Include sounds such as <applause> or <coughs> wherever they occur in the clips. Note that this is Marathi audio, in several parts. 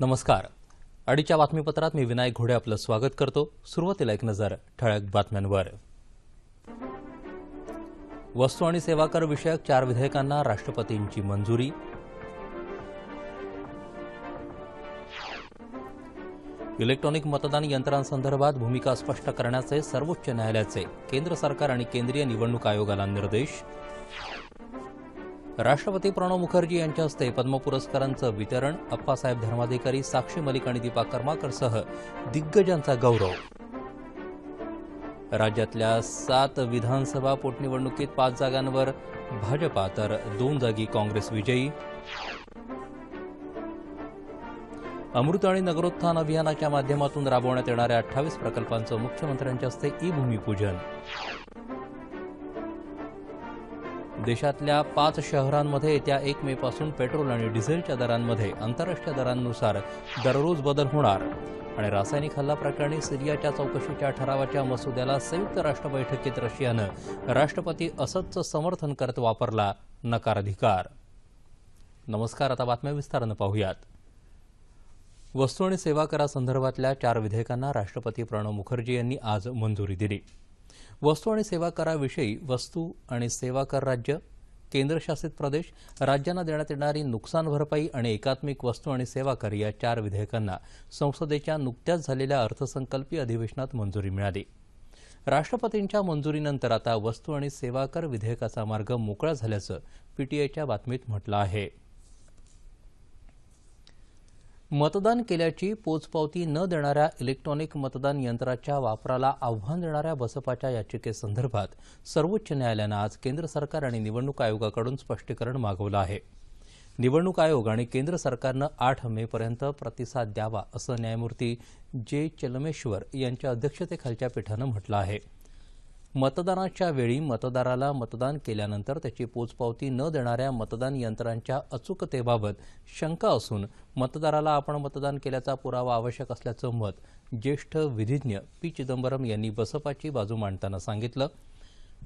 नमस्कार अडीच्या बातमीपत्रात मी विनायक घोडे आपलं स्वागत करतो सुरुवातीला एक नजर ठळक बातम्यांवर वस्तू आणि सेवा कर विषयक चार विधेयकांना राष्ट्रपतींची मंजुरी इलेक्ट्रॉनिक मतदान यंत्रांसंदर्भात भूमिका स्पष्ट करण्याचे सर्वोच्च न्यायालयाचे केंद्र सरकार आणि केंद्रीय निवडणूक आयोगाला निर्देश राष्ट्रपती प्रणव मुखर्जी यांच्या हस्ते पद्म पुरस्कारांचं वितरण अप्पासाहेब धर्माधिकारी साक्षी मलिक आणि दीपा कर्माकरसह दिग्गजांचा गौरव राज्यातल्या सात विधानसभा पोटनिवडणुकीत पाच जागांवर भाजपा तर दोन जागी काँग्रेस विजयी अमृत आणि नगरोत्थान अभियानाच्या माध्यमातून राबवण्यात येणाऱ्या अठ्ठावीस प्रकल्पांचं मुख्यमंत्र्यांच्या हस्ते ई भूमिपूजन देशातल्या पाच शहरांमध्ये येत्या एक पासून पेट्रोल आणि डिझेलच्या दरांमध्ये आंतरराष्ट्रीय दरांनुसार दररोज बदल होणार आणि रासायनिक हल्ला प्रकरणी सिरियाच्या चौकशीच्या ठरावाच्या मसुद्याला संयुक्त राष्ट्र बैठकीत रशियानं राष्ट्रपती असदचं समर्थन करत वापरला नकाराधिकार नमस्कार आता बातम्या विस्तारानं पाहूयात वस्तू आणि सेवा करासंदर्भातल्या चार विधेयकांना राष्ट्रपती प्रणव मुखर्जी यांनी आज मंजुरी दिली वस्तू आणि सेवा कराविषयी वस्तू आणि सेवा कर राज्य केंद्रशासित प्रदेश राज्यांना देण्यात येणारी नुकसान भरपाई आणि एकात्मिक वस्तू आणि सेवा कर या चार विधेयकांना संसदेच्या नुकत्याच झालेल्या अर्थसंकल्पीय अधिवेशनात मंजुरी मिळाली राष्ट्रपतींच्या मंजुरीनंतर आता वस्तू आणि सेवा कर विधेयकाचा मार्ग मोकळा झाल्याचं पीटीआयच्या बातमीत म्हटलं आहे मतदान केल्याची पोचपावती न देणाऱ्या इलेक्ट्रॉनिक मतदान यंत्राच्या वापराला आव्हान देणाऱ्या बसपाच्या याचिकेसंदर्भात सर्वोच्च न्यायालयानं आज केंद्र सरकार आणि निवडणूक आयोगाकडून स्पष्टीकरण मागवलं आहे निवडणूक आयोग आणि केंद्र सरकारनं आठ मेपर्यंत प्रतिसाद द्यावा असं न्यायमूर्ती जे चलमेश्वर यांच्या अध्यक्षतेखालच्या पीठानं म्हटलं आहे मतदानाच्या वेळी मतदाराला मतदान केल्यानंतर त्याची पोचपावती न देणाऱ्या मतदान यंत्रांच्या अचूकतेबाबत शंका असून मतदाराला आपण मतदान केल्याचा पुरावा आवश्यक असल्याचं मत ज्येष्ठ विधिज्ञ पी चिदंबरम यांनी बसपाची बाजू मांडताना सांगितलं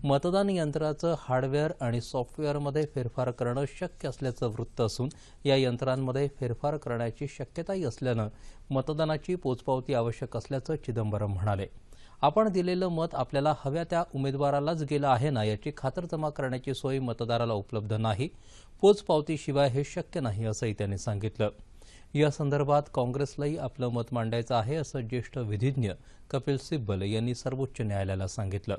मतदान यंत्राचं हार्डवेअर आणि सॉफ्टवेअरमध्ये फेरफार करणं शक्य असल्याचं वृत्त असून या यंत्रांमध्ये फेरफार करण्याची शक्यताही असल्यानं मतदानाची पोचपावती आवश्यक असल्याचं चिदंबरम म्हणाले आपण दिलेलं मत आपल्याला हव्या त्या उमेदवारालाच गेलं आहे ना याची खातरजमा करण्याची सोय मतदाराला उपलब्ध नाही पोचपावतीशिवाय हे शक्य नाही असंही त्यांनी सांगितलं या संदर्भात काँग्रेसलाही आपलं मत मांडायचं आहे असं ज्येष्ठ विधिज्ञ कपिल सिब्बल यांनी सर्वोच्च न्यायालयाला सांगितलं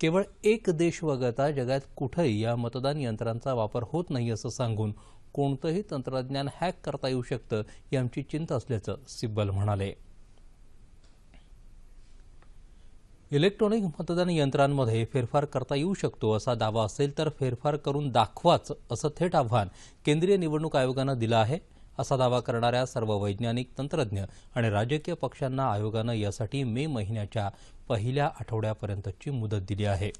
केवळ एक देश वगळता जगात कुठंही या मतदान यंत्रांचा वापर होत नाही असं सांगून कोणतंही तंत्रज्ञान हॅक करता येऊ शकतं ही आमची चिंता असल्याचं सिब्बल म्हणाले इलेक्ट्रॉनिक मतदान यंत्रांमध्ये फेरफार करता येऊ शकतो असा दावा असेल तर फेरफार करून दाखवाच असं थेट आव्हान केंद्रीय निवडणूक आयोगानं दिलं आहे असा दावा करणाऱ्या सर्व वैज्ञानिक तंत्रज्ञ आणि राजकीय पक्षांना आयोगानं यासाठी मे महिन्याच्या पहिल्या आठवड्यापर्यंतची मुदत दिली आहे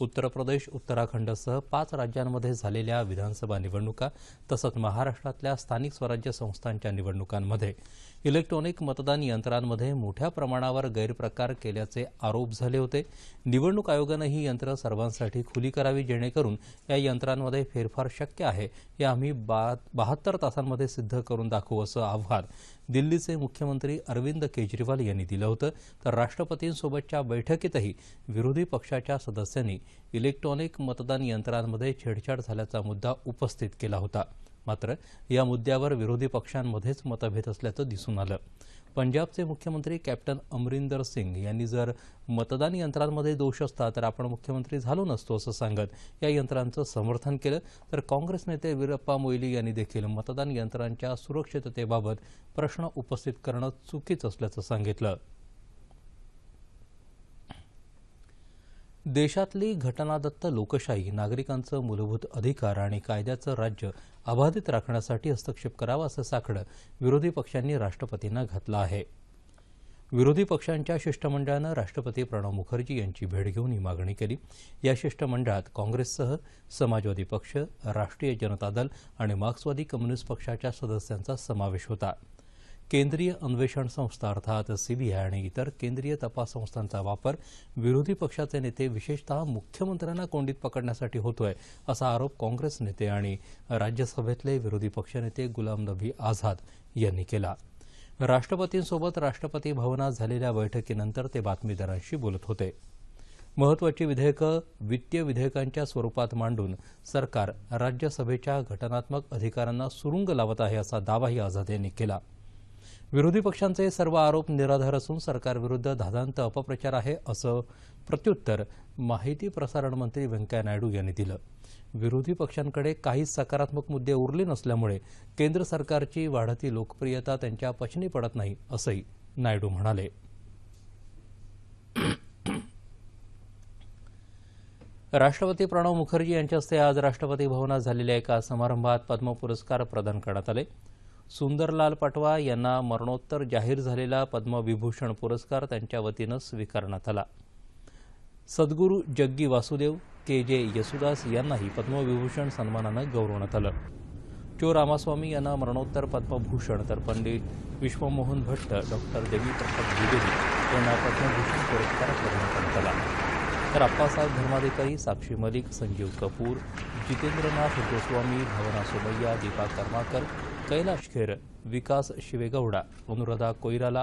उत्तर प्रदेश उत्तराखंडसह पाच राज्यांमध्ये झालेल्या विधानसभा निवडणुका तसंच महाराष्ट्रातल्या स्थानिक स्वराज्य संस्थांच्या निवडणुकांमध्ये इलेक्ट्रॉनिक मतदान यंत्रांमध्ये मोठ्या प्रमाणावर गैरप्रकार केल्याचे आरोप झाले होते निवडणूक आयोगानं ही यंत्र सर्वांसाठी खुली करावी जेणेकरून या यंत्रांमध्ये फेरफार शक्य आहे हे आम्ही बहात्तर तासांमध्ये सिद्ध करून दाखवू असं आव्हान दिल्लीचे मुख्यमंत्री अरविंद केजरीवाल यांनी दिलं होतं तर राष्ट्रपतींसोबतच्या बैठकीतही विरोधी पक्षाच्या सदस्यांनी इलेक्ट्रॉनिक मतदान यंत्रांमध्ये छेडछाड झाल्याचा मुद्दा उपस्थित केला होता मात्र या मुद्द्यावर विरोधी पक्षांमध्येच मतभेद असल्याचं दिसून आलं पंजाबचे मुख्यमंत्री कॅप्टन अमरिंदर सिंग यांनी जर मतदान यंत्रांमध्ये दोष असता तर आपण मुख्यमंत्री झालो नसतो असं सांगत या यंत्रांचं समर्थन केलं तर काँग्रेस नेते वीरप्पा मोईली यांनी देखील मतदान यंत्रांच्या सुरक्षिततेबाबत प्रश्न उपस्थित करणं चुकीचं असल्याचं सांगितलं देशातली घटनादत्त लोकशाही नागरिकांचं मूलभूत अधिकार आणि कायद्याचं राज्य अबाधित राखण्यासाठी हस्तक्षेप करावा असं साखडं विरोधी पक्षांनी राष्ट्रपतींना घातलं आहे विरोधी पक्षांच्या शिष्टमंडळानं राष्ट्रपती प्रणव मुखर्जी यांची भेट घेऊन ही मागणी केली या शिष्टमंडळात काँग्रेससह समाजवादी पक्ष राष्ट्रीय जनता दल आणि मार्क्सवादी कम्युनिस्ट पक्षाच्या सदस्यांचा समावेश होता केंद्रीय अन्वेषण संस्था अर्थात सीबीआय आणि इतर केंद्रीय तपास संस्थांचा वापर विरोधी पक्षाचे नेते विशेषतः मुख्यमंत्र्यांना कोंडीत पकडण्यासाठी होतोय असा आरोप काँग्रेस नेते आणि राज्यसभेतले विरोधी पक्षनेते गुलाम नबी आझाद यांनी केला राष्ट्रपतींसोबत राष्ट्रपती भवनात झालेल्या बैठकीनंतर ते बातमीदारांशी बोलत होते महत्वाची विधेयकं वित्तीय विधेयकांच्या स्वरूपात मांडून सरकार राज्यसभेच्या घटनात्मक अधिकारांना सुरुंग लावत आहे असा दावाही आझाद यांनी केला विरोधी पक्षांचे सर्व आरोप निराधार असून सरकारविरुद्ध धादांत अपप्रचार आहे असं प्रत्युत्तर माहिती प्रसारण मंत्री व्यंकय्या नायडू यांनी दिलं विरोधी पक्षांकडे काही सकारात्मक मुद्दे उरले नसल्यामुळे केंद्र सरकारची वाढती लोकप्रियता त्यांच्या पचनी पडत नाही असंही नायडू म्हणाले राष्ट्रपती प्रणव मुखर्जी यांच्या हस्ते आज राष्ट्रपती भवनात झालेल्या एका समारंभात पद्म पुरस्कार प्रदान करण्यात आले सुंदरलाल पटवा यांना मरणोत्तर जाहीर झालेला पद्मविभूषण पुरस्कार त्यांच्या वतीनं स्वीकारण्यात आला सद्गुरू जग्गी वासुदेव के जे येसुदास यांनाही पद्मविभूषण सन्मानानं गौरवण्यात आलं चो रामास्वामी यांना मरणोत्तर पद्मभूषण तर पंडित विश्वमोहन भट्ट डॉक्टर प्रसाद द्विवेदी यांना पद्मभूषण पुरस्कार करण्यात आला तर अप्पासाहेब धर्माधिकारी साक्षी मलिक संजीव कपूर जितेंद्रनाथ गोस्वामी भावना सोमय्या दीपा कर्माकर ಕೈಲಾಶ್ ಖೇರ್ ವಿಕಾಸ್ ಶಿವೇಗೌಡ ಅನುರಾಧ ಕೊಯ್ರಾಲ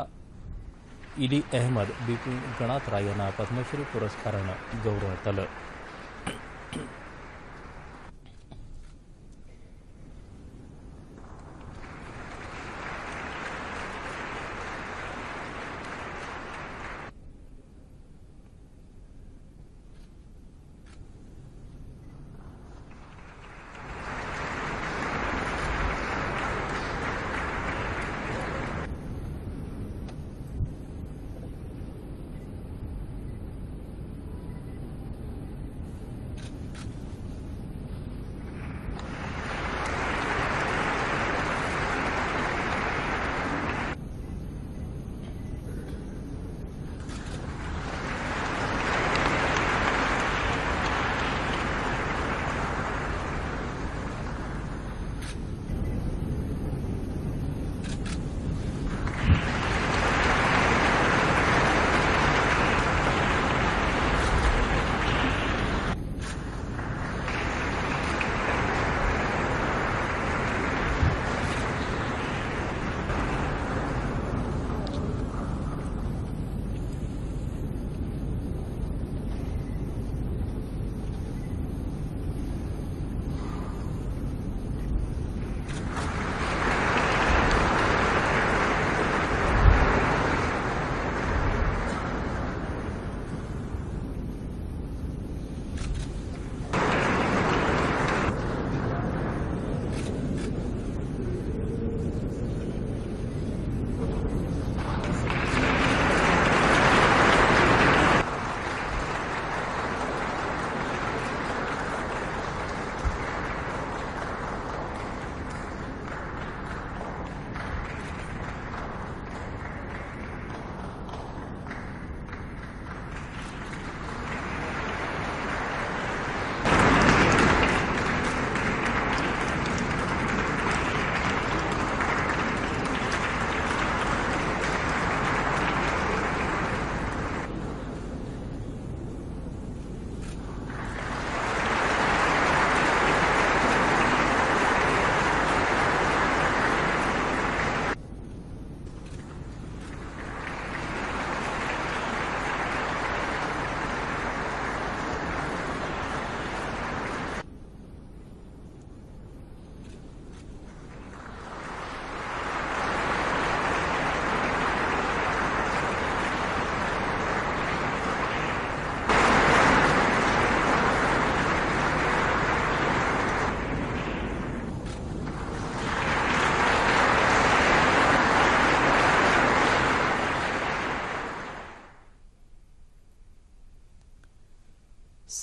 ಇಲಿ ಅಹಮದ್ ಬಿಪಿನ್ ಗಣಾತ್ ರಾಯನ ಪದ್ಮಶ್ರೀ ಪುರಸ್ಕಾರನ ಗೌರವ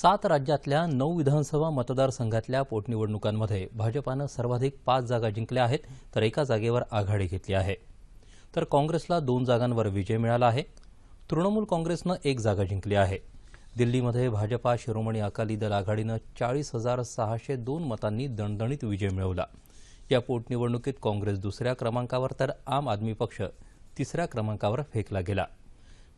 सात राज्यातल्या नऊ विधानसभा मतदारसंघातल्या पोटनिवडणुकांमध्ये भाजपानं सर्वाधिक पाच जागा जिंकल्या आहेत तर एका जागेवर आघाडी घेतली आहे तर काँग्रेसला दोन जागांवर विजय मिळाला आहे तृणमूल काँग्रेसनं एक जागा जिंकली आहे दिल्लीमध्ये भाजपा शिरोमणी अकाली दल आघाडीनं चाळीस हजार सहाशे दोन मतांनी दणदणीत विजय मिळवला या पोटनिवडणुकीत काँग्रेस दुसऱ्या क्रमांकावर तर आम आदमी पक्ष तिसऱ्या क्रमांकावर फेकला गेला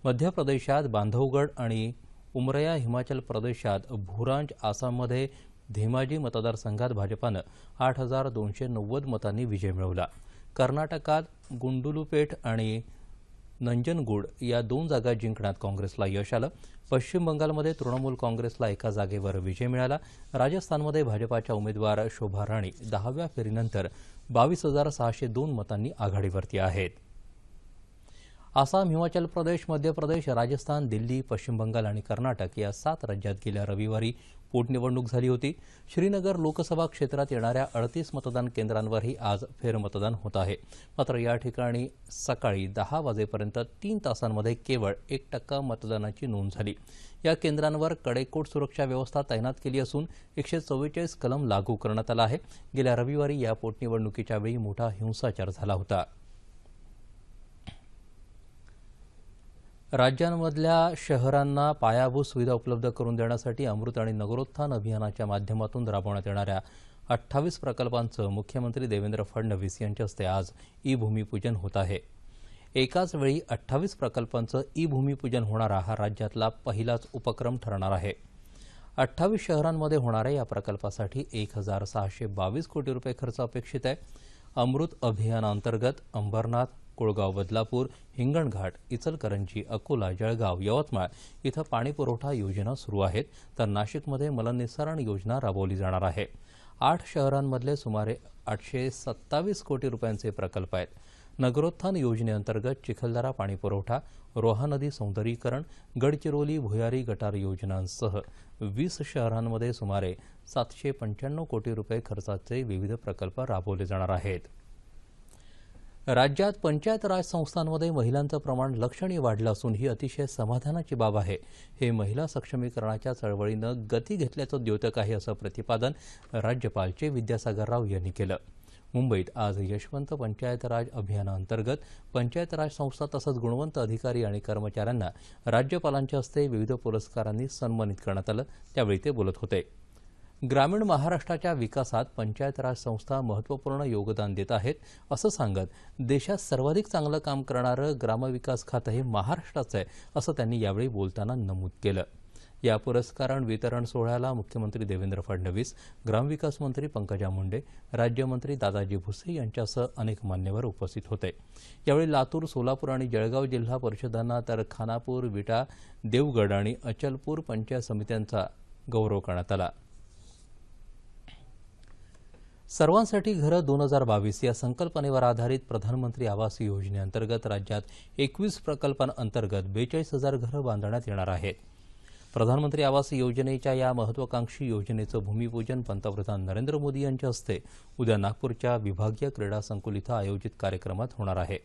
मध्य प्रदेशात बांधवगड आणि उमरया हिमाचल प्रदेशात भुरांज आसाममध्ये धेमाजी मतदारसंघात भाजपानं आठ हजार दोनशे नव्वद मतांनी विजय मिळवला कर्नाटकात गुंडुलुपेठ आणि नंजनगुड या दोन जागा जिंकण्यात काँग्रेसला यश आलं पश्चिम बंगालमध्ये तृणमूल काँग्रेसला एका जागेवर विजय मिळाला राजस्थानमध्ये भाजपाच्या उमेदवार शोभा राणी दहाव्या फेरीनंतर बावीस हजार सहाशे दोन मतांनी आघाडीवरती आहेत आसाम हिमाचल प्रदेश मध्य प्रदेश राजस्थान दिल्ली पश्चिम बंगाल आणि कर्नाटक या सात राज्यात गेल्या रविवारी पोटनिवडणूक झाली होती श्रीनगर लोकसभा क्षेत्रात येणाऱ्या अडतीस मतदान केंद्रांवरही आज फेरमतदान होत आहे मात्र या ठिकाणी सकाळी दहा वाजेपर्यंत तीन तासांमध्ये केवळ एक टक्का मतदानाची नोंद झाली या केंद्रांवर कडेकोट सुरक्षा व्यवस्था तैनात केली असून एकशे चव्वेचाळीस कलम लागू करण्यात आला आहे गेल्या रविवारी या पोटनिवडणुकीच्या वेळी मोठा हिंसाचार झाला होता राज्यांमधल्या शहरांना पायाभूत सुविधा उपलब्ध करून देण्यासाठी अमृत आणि नगरोत्थान अभियानाच्या माध्यमातून राबवण्यात येणाऱ्या अठ्ठावीस प्रकल्पांचं मुख्यमंत्री देवेंद्र फडणवीस यांच्या हस्ते आज ई भूमिपूजन होत आहे एकाच वेळी अठ्ठावीस प्रकल्पांचं ई भूमिपूजन होणारा हा राज्यातला पहिलाच उपक्रम ठरणार आहे अठ्ठावीस शहरांमध्ये होणाऱ्या या प्रकल्पासाठी एक हजार सहाशे बावीस कोटी रुपये खर्च अपेक्षित आहे अमृत अभियानाअंतर्गत अंबरनाथ कोळगाव बदलापूर हिंगणघाट इचलकरंजी अकोला जळगाव यवतमाळ इथं पाणीपुरवठा योजना सुरू आहेत तर नाशिकमध्ये मलनिस्सारण योजना राबवली जाणार आहे आठ शहरांमधले सुमारे आठशे सत्तावीस कोटी रुपयांचे प्रकल्प आहेत नगरोत्थान योजनेअंतर्गत चिखलदरा पाणीपुरवठा रोहा नदी सौंदर्यीकरण गडचिरोली भुयारी गटार योजनांसह वीस शहरांमध्ये सुमारे सातशे पंच्याण्णव कोटी रुपये खर्चाचे विविध प्रकल्प राबवले जाणार आहेत राज्यात पंचायत राज संस्थांमध्ये महिलांचं प्रमाण लक्षणीय वाढलं असून ही अतिशय समाधानाची बाब आहे हे महिला सक्षमीकरणाच्या चळवळीनं गती घेतल्याचं द्योतक आहे असं प्रतिपादन राज्यपालचे विद्यासागर राव यांनी केलं मुंबईत आज यशवंत पंचायत राज अभियानाअंतर्गत पंचायत राज संस्था तसंच गुणवंत अधिकारी आणि कर्मचाऱ्यांना राज्यपालांच्या हस्ते विविध पुरस्कारांनी सन्मानित करण्यात आलं त्यावेळी ते बोलत होते ग्रामीण महाराष्ट्राच्या विकासात पंचायत राज संस्था महत्त्वपूर्ण योगदान देत आहेत असं सांगत देशात सर्वाधिक चांगलं काम करणारं ग्रामविकास खातं हे महाराष्ट्राचं आहे असं त्यांनी यावेळी बोलताना नमूद केलं या पुरस्कारण वितरण सोहळ्याला मुख्यमंत्री देवेंद्र फडणवीस ग्रामविकास मंत्री पंकजा मुंडे राज्यमंत्री दादाजी भुसे यांच्यासह अनेक मान्यवर उपस्थित होते यावेळी लातूर सोलापूर आणि जळगाव जिल्हा परिषदांना तर खानापूर विटा देवगड आणि अचलपूर पंचायत समित्यांचा गौरव करण्यात आला सर्वांसाठी घरं दोन हजार बावीस या संकल्पनेवर आधारित प्रधानमंत्री आवास योजनेअंतर्गत राज्यात एकवीस प्रकल्पांअंतर्गत बेचाळीस हजार घरं बांधण्यात येणार आहेत प्रधानमंत्री आवास योजनेच्या या महत्वाकांक्षी योजनेचं भूमिपूजन पंतप्रधान नरेंद्र मोदी यांच्या हस्ते उद्या नागपूरच्या विभागीय क्रीडा संकुल इथं आयोजित कार्यक्रमात होणार आहे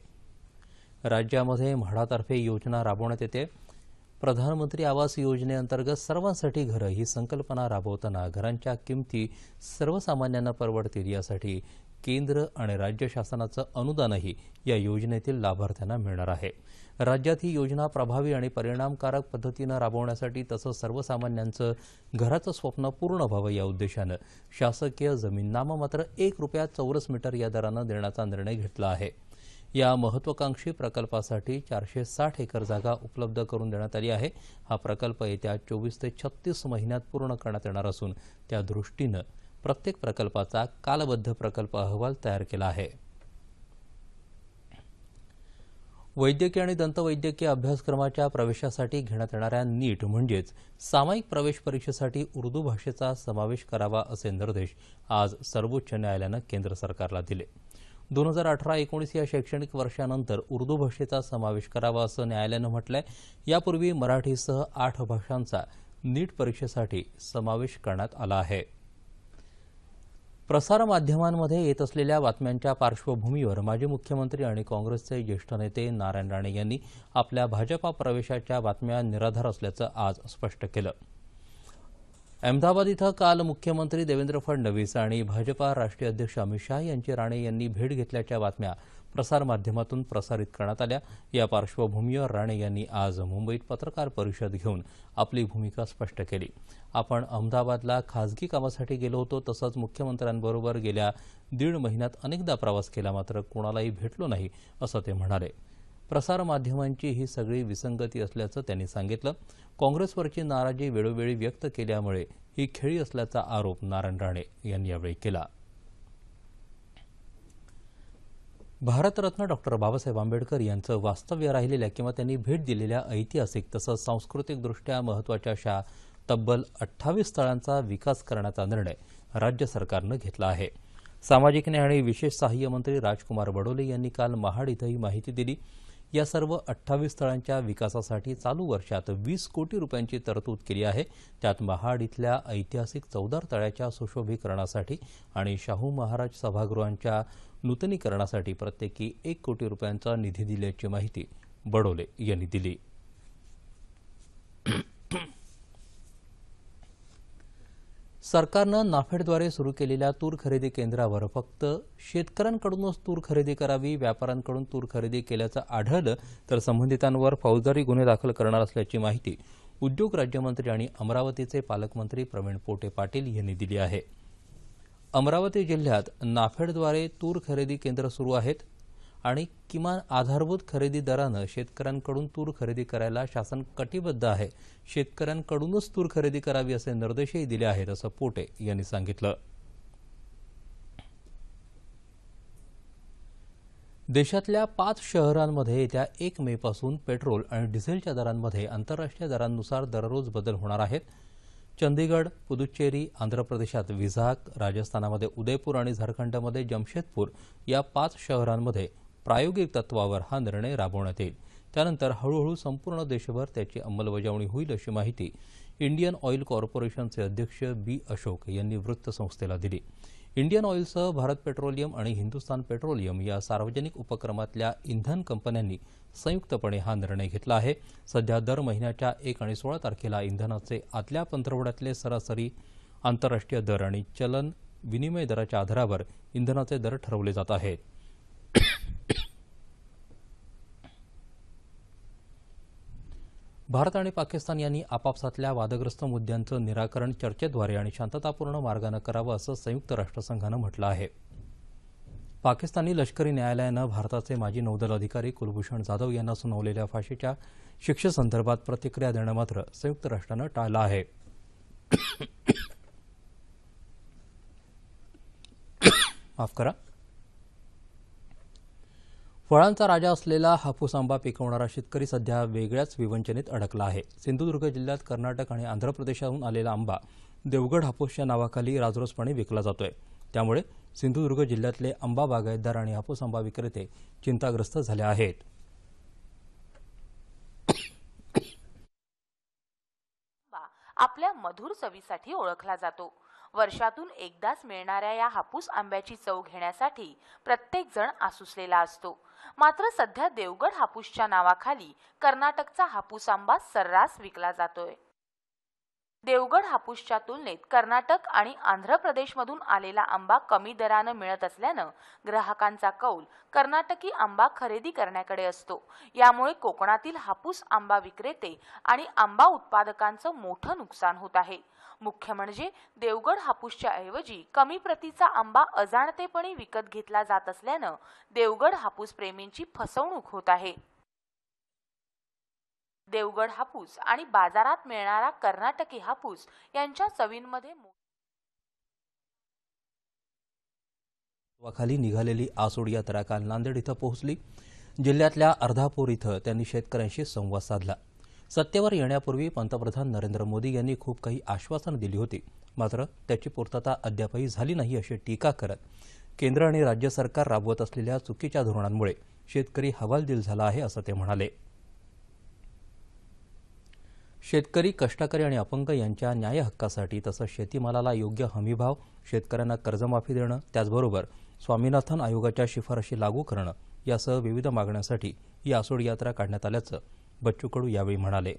राज्यामध्ये म्हाडातर्फे योजना राबवण्यात येते प्रधानमंत्री आवास योजनेअंतर्गत सर्वांसाठी घरं ही संकल्पना राबवताना घरांच्या किमती सर्वसामान्यांना परवडतील यासाठी केंद्र आणि राज्य शासनाचं अनुदानही या योजनेतील लाभार्थ्यांना मिळणार आहे राज्यात ही योजना प्रभावी आणि परिणामकारक पद्धतीनं राबवण्यासाठी तसंच सर्वसामान्यांचं घराचं स्वप्न पूर्ण व्हावं या उद्देशानं शासकीय जमीननामा मात्र एक रुपया चौरस मीटर या दरानं देण्याचा निर्णय घेतला आहे या महत्वाकांक्षी प्रकल्पासाठी चारशे साठ एकर जागा उपलब्ध करून देण्यात आली आहे हा प्रकल्प येत्या चोवीस ते छत्तीस महिन्यात पूर्ण करण्यात येणार असून त्या दृष्टीनं प्रत्येक प्रकल्पाचा कालबद्ध प्रकल्प अहवाल तयार केला आहे वैद्यकीय आणि दंतवैद्यकीय अभ्यासक्रमाच्या प्रवेशासाठी घेण्यात येणाऱ्या नीट म्हणजेच सामायिक प्रवेश परीक्षेसाठी उर्दू भाषेचा समावेश करावा असे निर्देश आज सर्वोच्च न्यायालयानं केंद्र सरकारला दिले दोन हजार अठरा एकोणीस या शैक्षणिक वर्षानंतर उर्दू भाषेचा समावेश करावा असं न्यायालयानं म्हटलं आहे यापूर्वी मराठीसह आठ भाषांचा नीट परीक्षेसाठी समावेश करण्यात आला आहे प्रसारमाध्यमांमध्ये येत असलेल्या बातम्यांच्या पार्श्वभूमीवर माजी मुख्यमंत्री आणि काँग्रेसचे ज्येष्ठ नेते नारायण राणे यांनी आपल्या भाजपा प्रवेशाच्या बातम्या निराधार असल्याचं आज स्पष्ट केलं अहमदाबाद इथं काल मुख्यमंत्री देवेंद्र फडणवीस आणि भाजपा राष्ट्रीय अध्यक्ष अमित शाह यांची राणे यांनी भेट घेतल्याच्या बातम्या प्रसारमाध्यमातून प्रसारित करण्यात आल्या या पार्श्वभूमीवर राणे यांनी आज मुंबईत पत्रकार परिषद घेऊन आपली भूमिका स्पष्ट केली आपण अहमदाबादला खाजगी कामासाठी गेलो होतो तसंच मुख्यमंत्र्यांबरोबर गेल्या दीड महिन्यात अनेकदा प्रवास केला मात्र कोणालाही भेटलो नाही असं ते म्हणाले प्रसारमाध्यमांची ही सगळी विसंगती असल्याचं त्यांनी सांगितलं काँग्रेसवरची नाराजी वेळोवेळी व्यक्त केल्यामुळे ही खेळी असल्याचा आरोप नारायण राणे यांनी यावेळी केला भारतरत्न डॉक्टर बाबासाहेब आंबेडकर यांचं वास्तव्य राहिलेल्या किंवा त्यांनी भेट दिलेल्या ऐतिहासिक तसंच सांस्कृतिकदृष्ट्या महत्त्वाच्या अशा तब्बल अठ्ठावीस स्थळांचा विकास करण्याचा निर्णय राज्य सरकारनं घेतला आहे सामाजिक न्याय आणि विशेष सहाय्य मंत्री राजकुमार बडोले यांनी काल महाड इथं ही माहिती दिली या सर्व अठ्ठावीस स्थळांच्या विकासासाठी चालू वर्षात वीस कोटी रुपयांची तरतूद केली आहे त्यात महाड इथल्या ऐतिहासिक चौदार तळ्याच्या सुशोभीकरणासाठी आणि शाहू महाराज सभागृहांच्या नूतनीकरणासाठी प्रत्येकी एक कोटी रुपयांचा निधी दिल्याची माहिती बडोले यांनी दिली सरकारनं नाफेडद्वारे सुरू केलेल्या तूर खरेदी केंद्रावर फक्त शेतकऱ्यांकडूनच तूर खरेदी करावी व्यापाऱ्यांकडून तूर खरेदी केल्याचं आढळलं तर संबंधितांवर फौजदारी गुन्हे दाखल करणार असल्याची माहिती उद्योग राज्यमंत्री आणि अमरावतीचे पालकमंत्री प्रवीण पोटे पाटील यांनी दिली आहे अमरावती जिल्ह्यात नाफेडद्वारे तूर खरेदी केंद्र सुरू आहेत आणि किमान आधारभूत खरेदी दरानं शेतकऱ्यांकडून तूर खरेदी करायला शासन कटिबद्ध आहे शेतकऱ्यांकडूनच तूर खरेदी करावी असे निर्देशही दिले आहेत असं पोटे यांनी सांगितलं देशातल्या पाच शहरांमध्ये येत्या एक मेपासून पेट्रोल आणि डिझेलच्या दरांमध्ये आंतरराष्ट्रीय दरांनुसार दररोज बदल होणार आहेत चंदीगड पुदुच्चेरी आंध्र प्रदेशात विझाक राजस्थानामध्ये उदयपूर आणि झारखंडमध्ये जमशेदपूर या पाच शहरांमध्ये प्रायोगिक तत्वावर हा निर्णय राबवण्यात येईल त्यानंतर हळूहळू संपूर्ण देशभर त्याची अंमलबजावणी होईल अशी माहिती इंडियन ऑइल कॉर्पोरेशनचे अध्यक्ष बी अशोक यांनी वृत्तसंस्थेला दिली इंडियन ऑइलसह भारत पेट्रोलियम आणि हिंदुस्थान पेट्रोलियम या सार्वजनिक उपक्रमातल्या इंधन कंपन्यांनी संयुक्तपणे हा निर्णय घेतला आहे सध्या दर महिन्याच्या एक आणि सोळा तारखेला इंधनाचे आदल्या पंधरवड्यातले सरासरी आंतरराष्ट्रीय दर आणि चलन विनिमय दराच्या आधारावर इंधनाचे दर ठरवले जात आहेत भारत आणि पाकिस्तान यांनी आपापसातल्या वादग्रस्त मुद्द्यांचं निराकरण चर्चेद्वारे आणि शांततापूर्ण मार्गानं करावं असं संयुक्त राष्ट्रसंघानं म्हटलं आहे पाकिस्तानी लष्करी न्यायालयानं भारताचे माजी नौदल अधिकारी कुलभूषण जाधव यांना सुनावलेल्या फाशीच्या शिक्षेसंदर्भात प्रतिक्रिया देणं मात्र संयुक्त राष्ट्रानं टाळलं आहे <coughs> माफ करा फळांचा राजा असलेला हापूस आंबा पिकवणारा शेतकरी सध्या वेगळ्याच विवंचनेत अडकला आहे सिंधुदुर्ग जिल्ह्यात कर्नाटक आणि आंध्र प्रदेशाहून आलेला आंबा देवगड हापूसच्या नावाखाली राजरोसपणे विकला जातोय त्यामुळे सिंधुदुर्ग जिल्ह्यातले आंबा बागायतदार आणि हापूस आंबा विक्रेते चिंताग्रस्त झाले आहेत आपल्या मधुर चवीसाठी ओळखला जातो वर्षातून एकदाच मिळणाऱ्या या हापूस आंब्याची चव घेण्यासाठी प्रत्येकजण आसुसलेला असतो मात्र सध्या देवगड हापूसच्या नावाखाली कर्नाटकचा हापूस आंबा सर्रास विकला जातोय देवगड हापूसच्या तुलनेत कर्नाटक आणि आंध्र प्रदेशमधून आलेला आंबा कमी दरानं मिळत असल्यानं ग्राहकांचा कौल कर्नाटकी आंबा खरेदी करण्याकडे असतो यामुळे कोकणातील हापूस आंबा विक्रेते आणि आंबा उत्पादकांचं मोठं नुकसान होत आहे मुख्य म्हणजे देवगड हापूसच्या ऐवजी कमी प्रतीचा आंबा अजाणतेपणी विकत घेतला जात असल्यानं देवगड हापूस प्रेमींची फसवणूक होत आहे देवगड हापूस आणि बाजारात मिळणारा कर्नाटकी हापूस यांच्या चवींमध्ये खाली निघालेली आसोड यात्रा काल नांदेड इथं पोहोचली जिल्ह्यातल्या अर्धापूर इथं त्यांनी शेतकऱ्यांशी संवाद साधला सत्तेवर येण्यापूर्वी पंतप्रधान नरेंद्र मोदी यांनी खूप काही आश्वासनं दिली होती मात्र त्याची पूर्तता अद्यापही झाली नाही अशी टीका करत केंद्र आणि राज्य सरकार राबवत असलेल्या चुकीच्या धोरणांमुळे शेतकरी हवालदिल झाला आहे असं ते म्हणाले शेतकरी कष्टकरी आणि अपंग यांच्या न्याय हक्कासाठी तसंच शेतीमालाला योग्य हमीभाव शेतकऱ्यांना कर्जमाफी देणं त्याचबरोबर स्वामीनाथन आयोगाच्या शिफारशी लागू करणं यासह विविध मागण्यांसाठी ही आसोड यात्रा काढण्यात आल्याचं बच्चू कडू यावेळी म्हणाले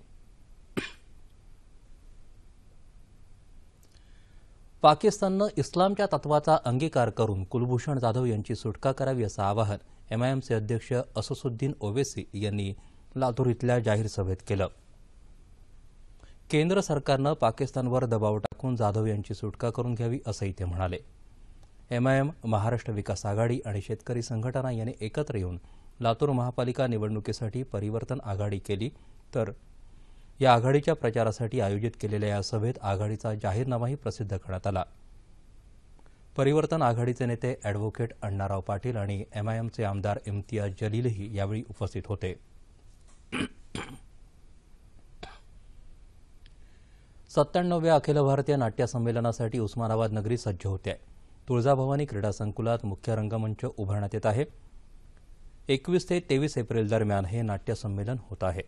पाकिस्ताननं इस्लामच्या तत्वाचा अंगीकार करून कुलभूषण जाधव यांची सुटका करावी असं आवाहन एमआयएमचे अध्यक्ष अससुद्दीन ओवेसी यांनी लातूर इथल्या जाहीर सभेत केलं केंद्र सरकारनं पाकिस्तानवर दबाव टाकून जाधव यांची सुटका करून घ्यावी असंही ते म्हणाले एमआयएम महाराष्ट्र विकास आघाडी आणि शेतकरी संघटना यांनी एकत्र येऊन लातूर महापालिका निवडणुकीसाठी परिवर्तन आघाडी केली तर या आघाडीच्या प्रचारासाठी आयोजित केलेल्या या सभेत आघाडीचा जाहीरनामाही प्रसिद्ध करण्यात आला परिवर्तन आघाडीचे नेते अॅडव्होकेट अण्णाराव पाटील आणि एमआयएमचे आमदार इम्तियाज जलीलही यावेळी उपस्थित होते सत्त्याण्णव्या अखिल भारतीय नाट्य संमेलनासाठी उस्मानाबाद नगरी सज्ज होते तुळजाभवानी क्रीडा संकुलात मुख्य रंगमंच उभारण्यात येत आहे एकवीस ते तेवीस एप्रिल दरम्यान हे नाट्यसंमेलन होत आहे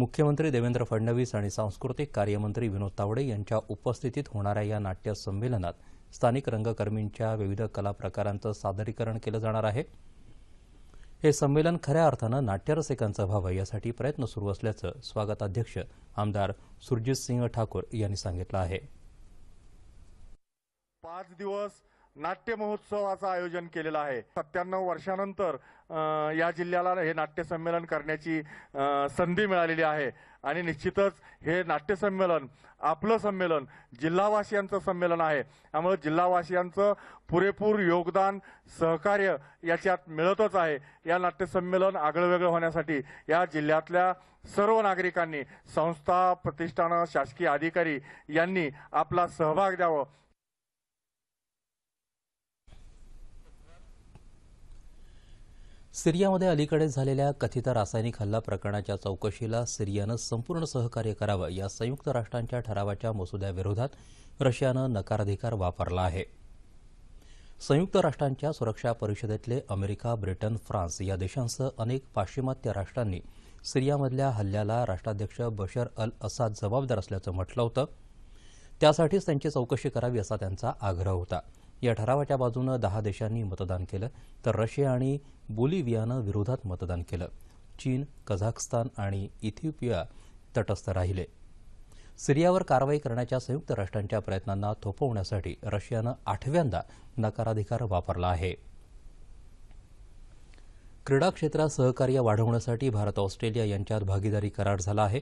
मुख्यमंत्री देवेंद्र फडणवीस आणि सांस्कृतिक कार्यमंत्री विनोद तावडे यांच्या उपस्थितीत होणाऱ्या या नाट्यसंमेलनात स्थानिक रंगकर्मींच्या विविध कला प्रकारांचं सादरीकरण केलं जाणार आहे हे संमेलन खऱ्या अर्थानं नाट्यरसिकांचं व्हावं यासाठी प्रयत्न सुरू असल्याचं स्वागताध्यक्ष आमदार सुरजित सिंह ठाकूर यांनी सांगितलं आहे पाच दिवस नाट्य महोत्सवाचं आयोजन केलेलं आहे सत्त्याण्णव वर्षानंतर या जिल्ह्याला हे नाट्यसंमेलन करण्याची संधी मिळालेली आहे आणि निश्चितच हे नाट्यसंमेलन आपलं संमेलन जिल्हावासियांचं संमेलन आहे त्यामुळे जिल्हावासियांचं पुरेपूर योगदान सहकार्य याच्यात मिळतच आहे या नाट्यसंमेलन आगळं वेगळं होण्यासाठी या जिल्ह्यातल्या सर्व नागरिकांनी संस्था प्रतिष्ठानं शासकीय अधिकारी यांनी आपला सहभाग द्यावं सिरियामध्ये अलीकडे झालेल्या कथित रासायनिक हल्ला प्रकरणाच्या चौकशीला सिरियानं संपूर्ण सहकार्य करावं या संयुक्त राष्ट्रांच्या ठरावाच्या मसुद्याविरोधात रशियानं नकाराधिकार वापरला आहे संयुक्त राष्ट्रांच्या सुरक्षा परिषदेतले अमेरिका ब्रिटन फ्रान्स या देशांसह अनेक पाश्चिमात्य राष्ट्रांनी सिरियामधल्या हल्ल्याला राष्ट्राध्यक्ष बशर अल असाद जबाबदार असल्याचं म्हटलं होतं त्यासाठीच त्यांची चौकशी करावी असा त्यांचा आग्रह होता या ठरावाच्या बाजूनं दहा देशांनी मतदान केलं तर रशिया आणि बोलिव्हियानं विरोधात मतदान केलं चीन कझाकस्तान आणि इथिओपिया तटस्थ राहिले सिरियावर कारवाई करण्याच्या संयुक्त राष्ट्रांच्या प्रयत्नांना थोपवण्यासाठी रशियानं आठव्यांदा नकाराधिकार वापरला आहे क्रीडा क्षेत्रात सहकार्य वाढवण्यासाठी भारत ऑस्ट्रेलिया यांच्यात भागीदारी करार झाला आहे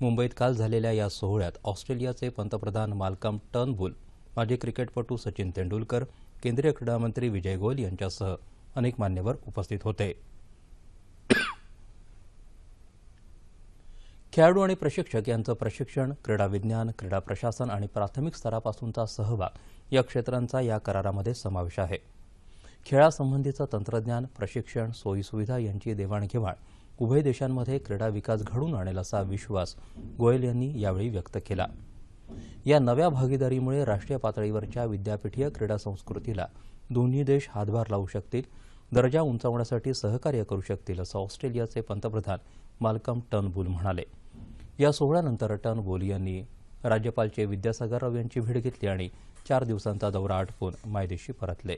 मुंबईत काल झालेल्या या सोहळ्यात ऑस्ट्रेलियाचे पंतप्रधान मालकम टर्नबुल माजी क्रिकेटपटू सचिन तेंडुलकर केंद्रीय क्रीडामंत्री विजय गोयल यांच्यासह अनेक मान्यवर उपस्थित होते खेळाडू आणि प्रशिक्षक यांचं प्रशिक्षण क्रीडा विज्ञान क्रीडा प्रशासन आणि प्राथमिक स्तरापासूनचा सहभाग या क्षेत्रांचा या करारामध्ये समावेश आहे खेळासंबंधीचं तंत्रज्ञान प्रशिक्षण सोयीसुविधा यांची देवाणघेवाण उभय देशांमध्ये क्रीडा विकास घडून आणेल असा विश्वास गोयल यांनी यावेळी व्यक्त केला या नव्या भागीदारीमुळे राष्ट्रीय पातळीवरच्या विद्यापीठीय क्रीडा संस्कृतीला दोन्ही देश हातभार लावू शकतील दर्जा उंचावण्यासाठी सहकार्य करू शकतील असं ऑस्ट्रेलियाचे पंतप्रधान मालकम टर्नबुल म्हणाले या सोहळ्यानंतर टनबुल यांनी राज्यपालचे विद्यासागर राव यांची भेट घेतली आणि चार दिवसांचा दौरा आटपून मायदेशी परतले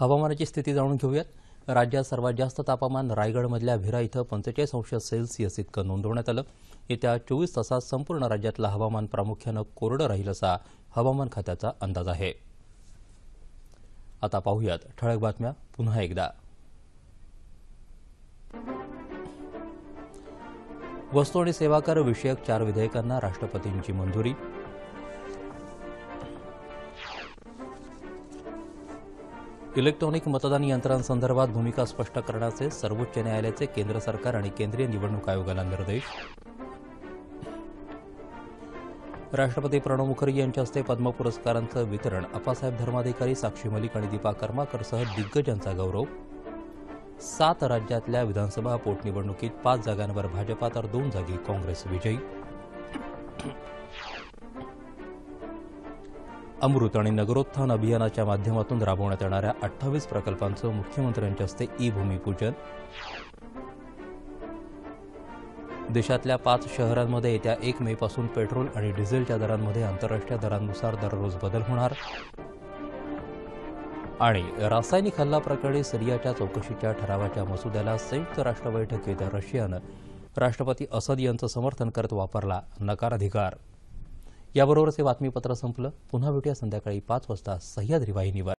हवामानाची स्थिती जाणून घेऊयात राज्यात सर्वात जास्त तापमान रायगडमधल्या भिरा इथं पंचेचाळीस अंश सेल्सिअस इतकं नोंदवण्यात आलं येत्या चोवीस तासात संपूर्ण राज्यातलं हवामान प्रामुख्यानं कोरडं राहील असा हवामान खात्याचा अंदाज आहे आता पाहूयात ठळक बातम्या पुन्हा एकदा वस्तू आणि सेवा कर विषयक चार विधेयकांना राष्ट्रपतींची मंजुरी इलेक्ट्रॉनिक मतदान यंत्रांसंदर्भात भूमिका स्पष्ट करण्याचे सर्वोच्च न्यायालयाचे केंद्र सरकार आणि केंद्रीय निवडणूक आयोगाला निर्देश राष्ट्रपती प्रणव मुखर्जी यांच्या हस्ते पद्म पुरस्कारांचं वितरण अप्पासाहेब धर्माधिकारी साक्षी मलिक आणि दीपा कर्माकरसह दिग्गजांचा गौरव सात राज्यातल्या विधानसभा पोटनिवडणुकीत पाच जागांवर भाजपा तर दोन जागी काँग्रेस विजयी अमृत आणि नगरोत्थान अभियानाच्या माध्यमातून राबवण्यात येणाऱ्या अठ्ठावीस प्रकल्पांचं मुख्यमंत्र्यांच्या हस्ते ई भूमिपूजन देशातल्या पाच शहरांमध्ये येत्या एक मेपासून पेट्रोल आणि डिझेलच्या दरांमध्ये आंतरराष्ट्रीय दरांनुसार दररोज बदल होणार आणि रासायनिक हल्ला प्रकरणी सिरियाच्या चौकशीच्या ठरावाच्या मसुद्याला संयुक्त राष्ट्र बैठकीत रशियानं राष्ट्रपती असद यांचं समर्थन करत वापरला नकाराधिकार याबरोबरच हे बातमीपत्र संपलं पुन्हा भेटूया संध्याकाळी पाच वाजता सह्याद्री वाहिनीवर